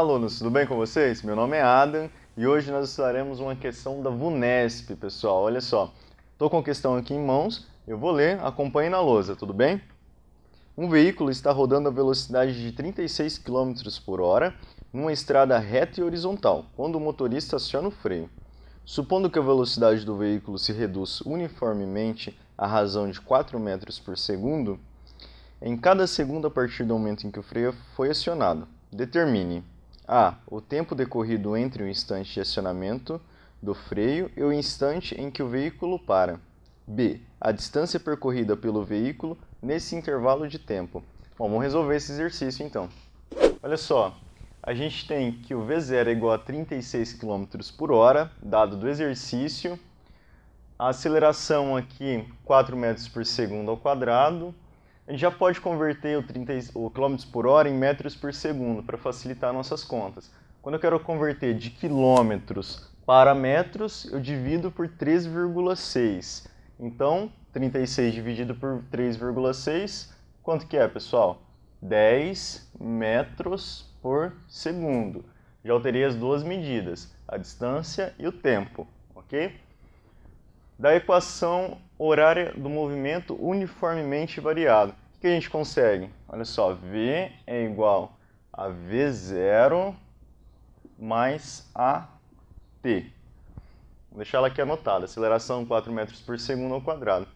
Olá, alunos, tudo bem com vocês? Meu nome é Adam e hoje nós estudaremos uma questão da VUNESP, pessoal. Olha só, estou com a questão aqui em mãos, eu vou ler, acompanhe na lousa, tudo bem? Um veículo está rodando a velocidade de 36 km por hora numa estrada reta e horizontal, quando o motorista aciona o freio. Supondo que a velocidade do veículo se reduz uniformemente à razão de 4 metros por segundo, em cada segundo a partir do momento em que o freio foi acionado. Determine a. Ah, o tempo decorrido entre o instante de acionamento do freio e o instante em que o veículo para. B. A distância percorrida pelo veículo nesse intervalo de tempo. Bom, vamos resolver esse exercício então. Olha só, a gente tem que o V0 é igual a 36 km por hora, dado do exercício. A aceleração aqui, 4 metros por segundo ao quadrado a gente já pode converter o, 30, o km por hora em metros por segundo para facilitar nossas contas. Quando eu quero converter de quilômetros para metros, eu divido por 3,6. Então, 36 dividido por 3,6, quanto que é, pessoal? 10 metros por segundo. Já alterei as duas medidas, a distância e o tempo, ok? Da equação horária do movimento uniformemente variado. O que a gente consegue? Olha só, V é igual a V0 mais a T. Vou deixar ela aqui anotada, aceleração 4 metros por segundo ao quadrado.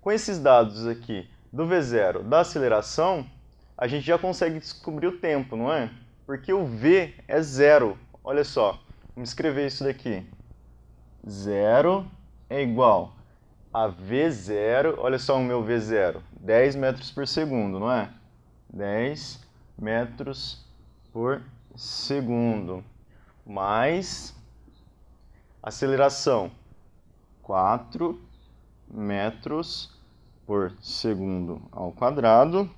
Com esses dados aqui do V0 da aceleração, a gente já consegue descobrir o tempo, não é? Porque o V é zero. Olha só, vamos escrever isso daqui. Zero é igual a V0, olha só o meu V0, 10 metros por segundo, não é? 10 metros por segundo, mais aceleração, 4 metros por segundo ao quadrado.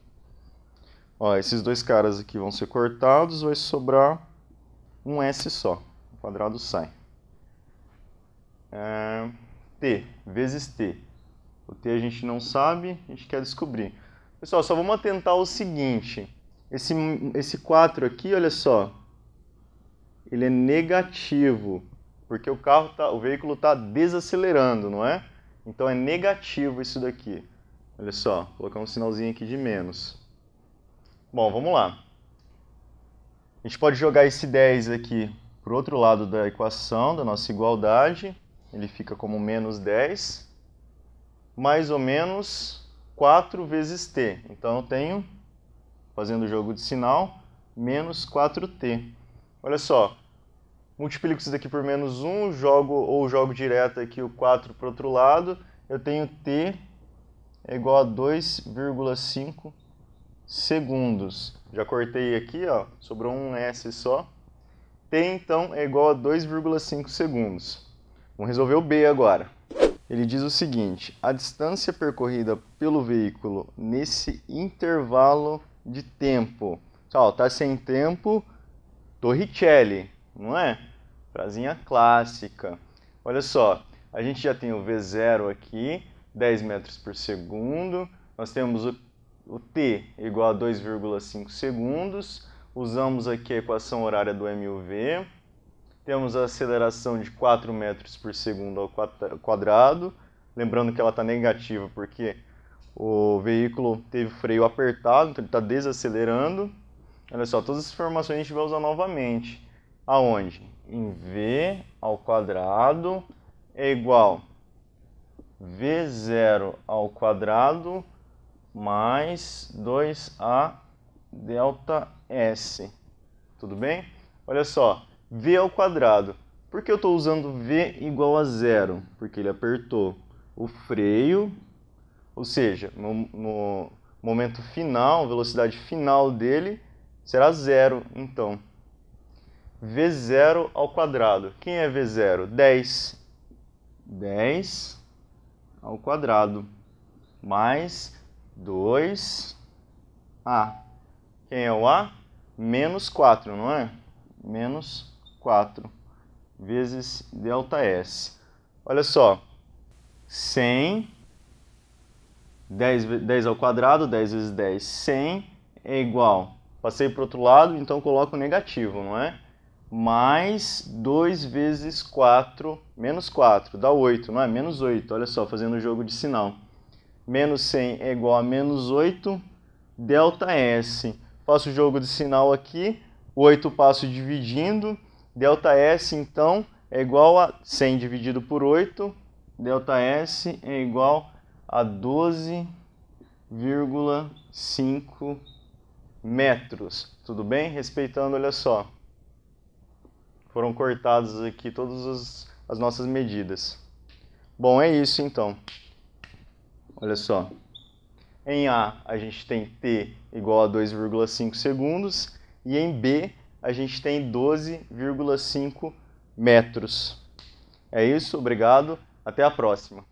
Ó, esses dois caras aqui vão ser cortados, vai sobrar um S só, o quadrado sai. É... T vezes T. O T a gente não sabe, a gente quer descobrir. Pessoal, só vamos atentar o seguinte. Esse, esse 4 aqui, olha só, ele é negativo, porque o, carro tá, o veículo está desacelerando, não é? Então é negativo isso daqui. Olha só, vou colocar um sinalzinho aqui de menos. Bom, vamos lá. A gente pode jogar esse 10 aqui para o outro lado da equação, da nossa igualdade ele fica como menos 10, mais ou menos 4 vezes t. Então eu tenho, fazendo o jogo de sinal, menos 4t. Olha só, multiplico isso daqui por menos 1, jogo ou jogo direto aqui o 4 para o outro lado, eu tenho t é igual a 2,5 segundos. Já cortei aqui, ó, sobrou um S só. T então é igual a 2,5 segundos. Vamos resolver o B agora. Ele diz o seguinte: a distância percorrida pelo veículo nesse intervalo de tempo. Pessoal, tá sem tempo, Torricelli, não é? Frasinha clássica. Olha só, a gente já tem o V0 aqui, 10 metros por segundo. Nós temos o, o T igual a 2,5 segundos. Usamos aqui a equação horária do MUV temos a aceleração de 4 metros por segundo ao quadrado. Lembrando que ela está negativa porque o veículo teve o freio apertado, então ele está desacelerando. Olha só, todas as informações a gente vai usar novamente. Aonde? Em V ao quadrado é igual V0 ao quadrado mais 2A delta S. Tudo bem? Olha só, v ao quadrado. Por que eu estou usando v igual a zero? Porque ele apertou o freio, ou seja, no, no momento final, velocidade final dele será zero, então. v0 ao quadrado. Quem é v zero? 10. 10 ao quadrado mais 2a. Quem é o a? Menos 4, não é? Menos 4. 4 vezes ΔS. Olha só, 100, 10, 10 ao quadrado, 10 vezes 10, 100 é igual, passei para o outro lado, então coloco negativo, não é? Mais 2 vezes 4, menos 4, dá 8, não é? Menos 8, olha só, fazendo o jogo de sinal. Menos 100 é igual a menos 8, delta S. Faço o jogo de sinal aqui, 8 passo dividindo, ΔS, então, é igual a 100 dividido por 8. ΔS é igual a 12,5 metros. Tudo bem? Respeitando, olha só. Foram cortadas aqui todas as, as nossas medidas. Bom, é isso então. Olha só. Em A, a gente tem T igual a 2,5 segundos. E em B, a gente tem 12,5 metros. É isso, obrigado, até a próxima.